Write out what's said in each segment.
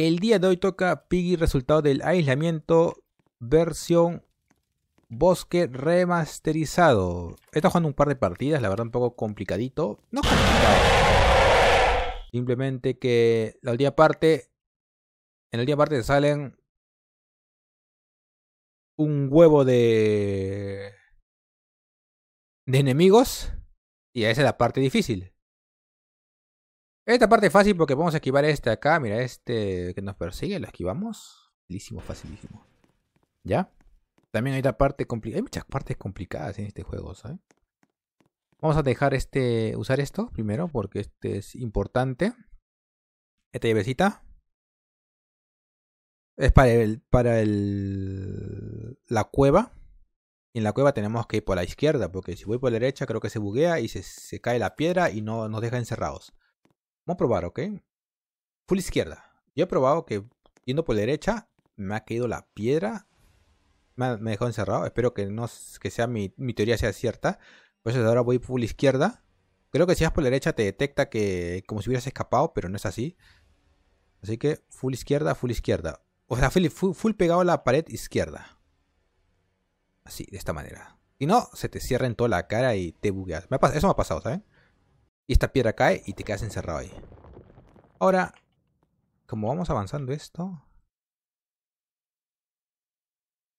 El día de hoy toca Piggy, resultado del aislamiento, versión bosque remasterizado. He estado jugando un par de partidas, la verdad un poco complicadito. No complicado. Simplemente que la día parte, en el día parte salen un huevo de de enemigos y esa es la parte difícil. Esta parte es fácil porque podemos esquivar este acá. Mira, este que nos persigue, lo esquivamos. Facilísimo, facilísimo. ¿Ya? También hay otra parte complicada. Hay muchas partes complicadas en este juego, ¿sabes? Vamos a dejar este. usar esto primero porque este es importante. Esta llavecita. Es para el. para el. la cueva. Y en la cueva tenemos que ir por la izquierda. Porque si voy por la derecha creo que se buguea y se, se cae la piedra y no nos deja encerrados. Vamos a probar, ¿ok? Full izquierda. Yo he probado que yendo por la derecha me ha caído la piedra. Me, dejado encerrado. Espero que no que sea mi, teoría sea cierta. Pues ahora voy full izquierda. Creo que si vas por la derecha te detecta que como si hubieras escapado, pero no es así. Así que full izquierda, full izquierda. O sea, full, pegado a la pared izquierda. Así, de esta manera. Si no, se te cierra en toda la cara y te bugueas. eso me ha pasado, ¿sabes? Y esta piedra cae y te quedas encerrado ahí. Ahora, como vamos avanzando esto,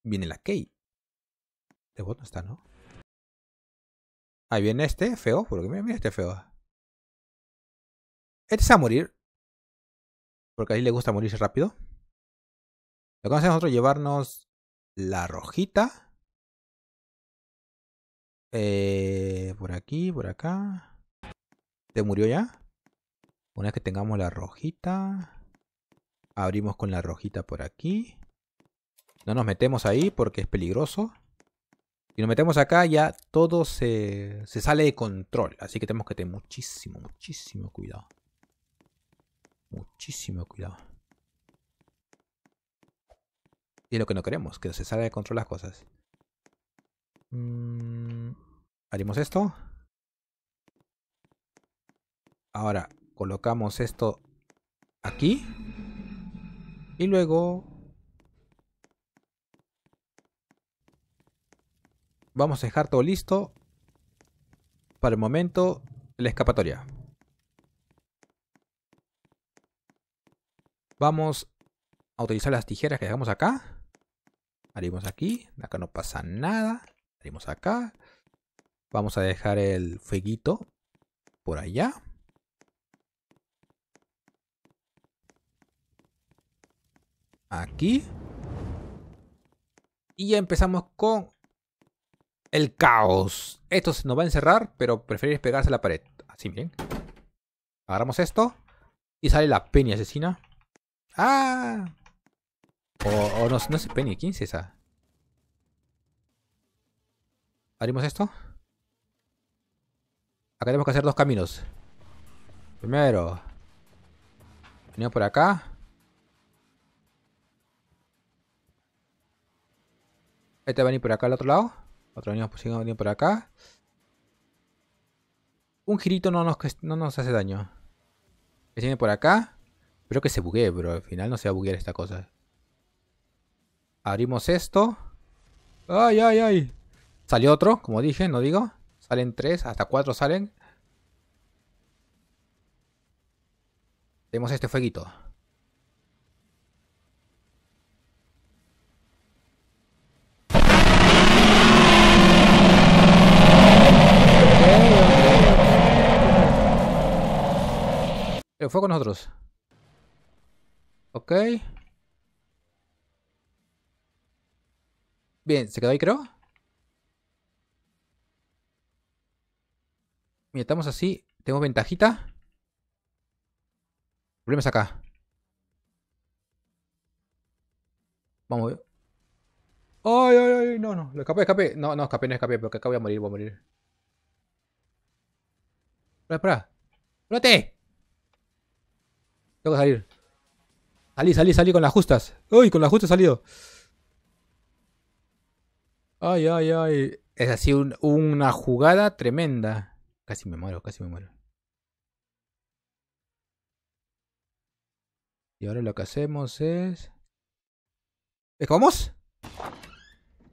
viene la key. de bot no está, ¿no? Ahí viene este feo, porque mira, mira este feo. Este es a morir. Porque a él le gusta morirse rápido. Lo que vamos a hacer nosotros es llevarnos la rojita. Eh, por aquí, por acá. ¿Te murió ya? Una vez que tengamos la rojita. Abrimos con la rojita por aquí. No nos metemos ahí porque es peligroso. Si nos metemos acá ya todo se, se sale de control. Así que tenemos que tener muchísimo, muchísimo cuidado. Muchísimo cuidado. Y es lo que no queremos, que se salga de control las cosas. Mm, haremos esto. Ahora colocamos esto aquí. Y luego vamos a dejar todo listo para el momento la escapatoria. Vamos a utilizar las tijeras que dejamos acá. Abrimos aquí. Acá no pasa nada. Abrimos acá. Vamos a dejar el fueguito por allá. Aquí. Y ya empezamos con el caos. Esto nos va a encerrar, pero preferís pegarse a la pared. Así, miren. Agarramos esto. Y sale la peña asesina. ¡Ah! O, no, no es Penny, ¿quién es esa? Abrimos esto. Acá tenemos que hacer dos caminos. Primero. Venimos por acá. Este va a venir por acá al otro lado. Otro pues, venimos venir por acá. Un girito no nos, no nos hace daño. Que viene por acá. Espero que se buguee, pero al final no se va a buguear esta cosa. Abrimos esto. ¡Ay, ay, ay! Salió otro, como dije, no digo. Salen tres, hasta cuatro salen. Tenemos este fueguito. fue con nosotros. Ok. Bien, se quedó ahí, creo. Mira, estamos así. Tenemos ventajita. El problema es acá. Vamos. ¡Ay, ay, ay! No, no. Lo escapé, escapé. No, no, escapé, no escapé. Porque acá voy a morir, voy a morir. Espera, espera. Espérate tengo que salir. Salí, salí, salí con las justas. Uy, con las justas he salido. Ay, ay, ay. Es así una jugada tremenda. Casi me muero, casi me muero. Y ahora lo que hacemos es... ¿Es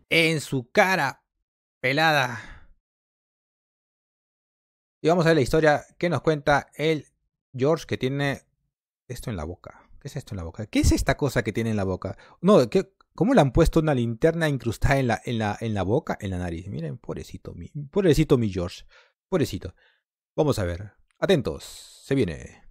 En su cara, pelada. Y vamos a ver la historia que nos cuenta el George, que tiene esto en la boca? ¿Qué es esto en la boca? ¿Qué es esta cosa que tiene en la boca? No, ¿cómo le han puesto una linterna incrustada en la, en la, en la boca? En la nariz. Miren, pobrecito mi, pobrecito mi George. Pobrecito. Vamos a ver. Atentos. Se viene.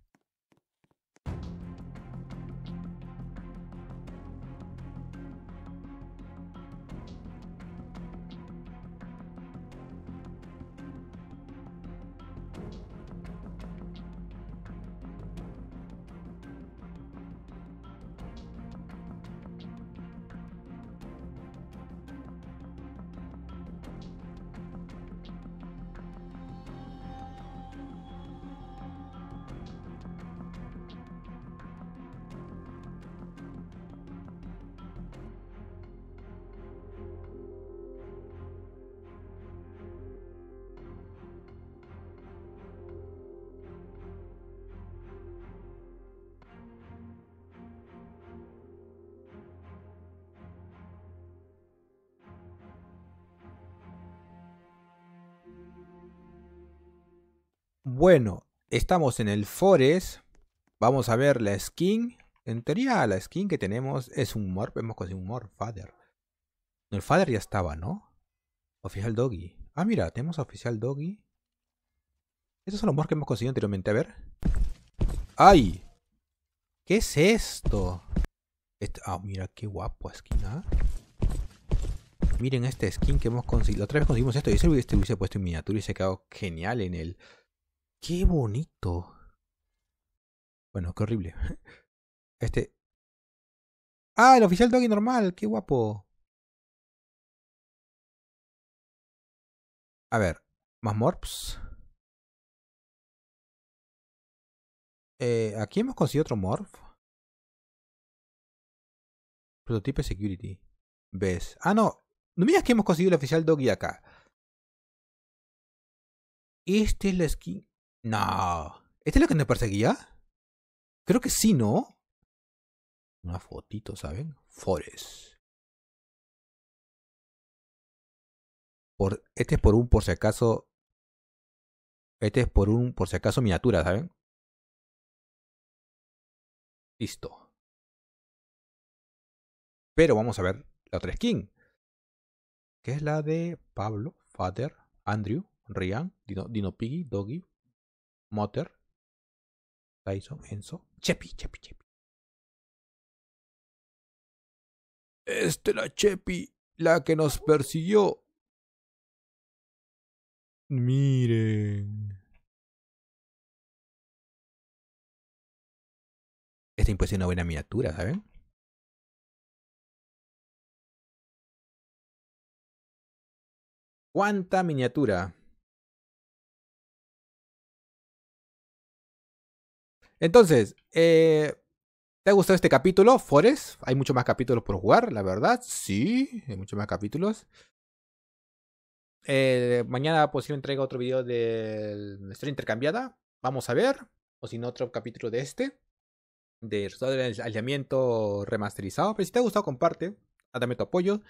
Bueno, estamos en el Forest. Vamos a ver la skin. En teoría, la skin que tenemos es un Morph. Hemos conseguido un Morph Father. El Father ya estaba, ¿no? Oficial Doggy. Ah, mira, tenemos Oficial Doggy. Estos son los Morphs que hemos conseguido anteriormente. A ver. ¡Ay! ¿Qué es esto? Este, ah, mira qué guapo skin, ¿ah? Miren este skin que hemos conseguido. Otra vez conseguimos esto. y este hubiese puesto en miniatura y se ha quedado genial en el Qué bonito. Bueno, qué horrible. Este. Ah, el oficial Doggy normal, qué guapo. A ver, más morphs. Eh, aquí hemos conseguido otro morph. Prototipo Security. ¿Ves? Ah, no. No miras que hemos conseguido el oficial Doggy acá. Este es la skin. No. ¿este es la que nos perseguía? Creo que sí, ¿no? Una fotito, ¿saben? Forest. Por, este es por un por si acaso. Este es por un por si acaso miniatura, ¿saben? Listo. Pero vamos a ver la otra skin. Que es la de Pablo, Father, Andrew, Rian, Dino, Dino Piggy, Doggy, Motor, Tyson, Enzo, Chepi, Chepi, Chepi. Este la Chepi, la que nos persiguió. Miren. Esta impuesta es una buena miniatura, ¿saben? ¿Cuánta miniatura? Entonces, eh, ¿te ha gustado este capítulo, Forest? Hay muchos más capítulos por jugar, la verdad. Sí, hay muchos más capítulos. Eh, mañana posiblemente traiga otro video de historia intercambiada. Vamos a ver. O si no, otro capítulo de este. De resultado del alineamiento remasterizado. Pero si te ha gustado, comparte. Dame tu apoyo.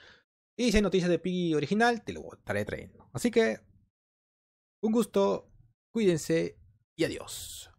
Y si hay noticias de Piggy original, te lo estaré trayendo. Así que, un gusto, cuídense y adiós.